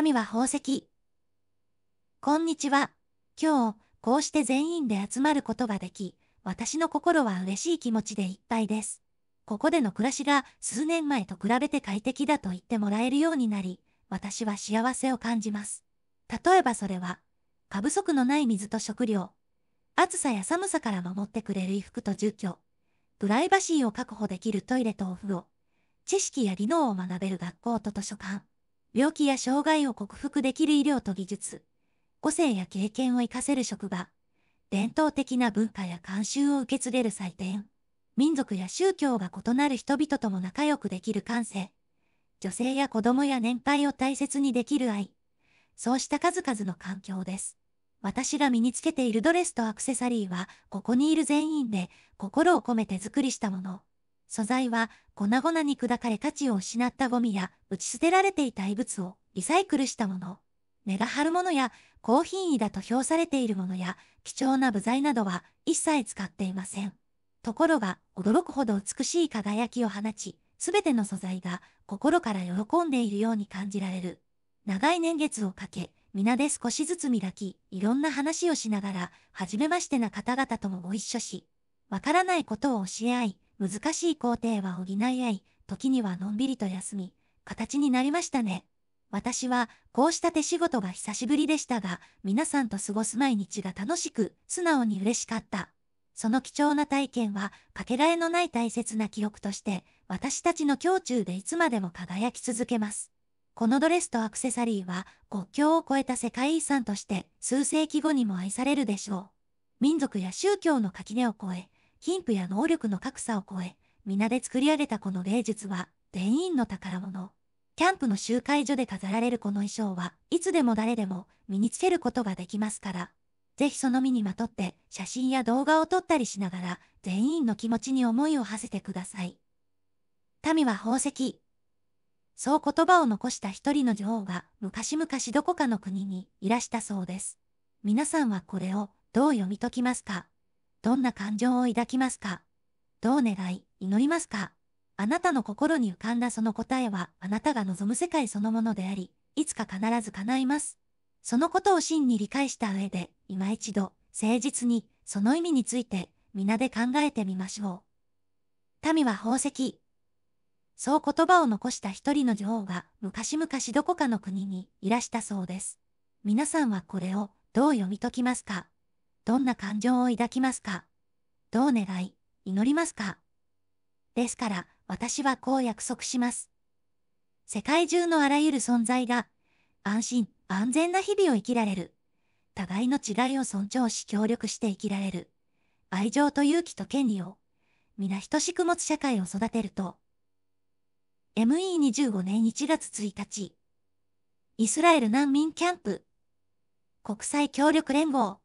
民は宝石。こんにちは。今日、こうして全員で集まることができ、私の心は嬉しい気持ちでいっぱいです。ここでの暮らしが数年前と比べて快適だと言ってもらえるようになり、私は幸せを感じます。例えばそれは、過不足のない水と食料、暑さや寒さから守ってくれる衣服と住居、プライバシーを確保できるトイレとお風呂、知識や技能を学べる学校と図書館、病気や障害を克服できる医療と技術、個性や経験を活かせる職場、伝統的な文化や慣習を受け継げる祭典、民族や宗教が異なる人々とも仲良くできる感性、女性や子供や年配を大切にできる愛、そうした数々の環境です。私が身につけているドレスとアクセサリーは、ここにいる全員で心を込めて作りしたもの。素材は粉々に砕かれ価値を失ったゴミや打ち捨てられていた異物をリサイクルしたもの。値が張るものや高品位だと評されているものや貴重な部材などは一切使っていません。ところが驚くほど美しい輝きを放ち、すべての素材が心から喜んでいるように感じられる。長い年月をかけ、皆で少しずつ磨き、いろんな話をしながら、初めましてな方々ともご一緒し、わからないことを教え合い、難しい工程は補い合い、時にはのんびりと休み、形になりましたね。私はこうした手仕事が久しぶりでしたが、皆さんと過ごす毎日が楽しく、素直に嬉しかった。その貴重な体験は、かけがえのない大切な記憶として、私たちの胸中でいつまでも輝き続けます。このドレスとアクセサリーは、国境を越えた世界遺産として、数世紀後にも愛されるでしょう。民族や宗教の垣根を越え、貧富や能力の格差を超え、皆で作り上げたこの芸術は、全員の宝物。キャンプの集会所で飾られるこの衣装はいつでも誰でも身につけることができますから、ぜひその身にまとって写真や動画を撮ったりしながら全員の気持ちに思いを馳せてください。民は宝石。そう言葉を残した一人の女王が昔々どこかの国にいらしたそうです。皆さんはこれをどう読み解きますかどんな感情を抱きますかどう願い、祈りますかあなたの心に浮かんだその答えは、あなたが望む世界そのものであり、いつか必ず叶います。そのことを真に理解した上で、今一度、誠実に、その意味について、皆で考えてみましょう。民は宝石。そう言葉を残した一人の女王が、昔々どこかの国にいらしたそうです。皆さんはこれを、どう読み解きますかどんな感情を抱きますかどう願い、祈りますかですから、私はこう約束します。世界中のあらゆる存在が、安心、安全な日々を生きられる。互いの違いを尊重し協力して生きられる。愛情と勇気と権利を、皆等しく持つ社会を育てると。ME25 年1月1日。イスラエル難民キャンプ。国際協力連合。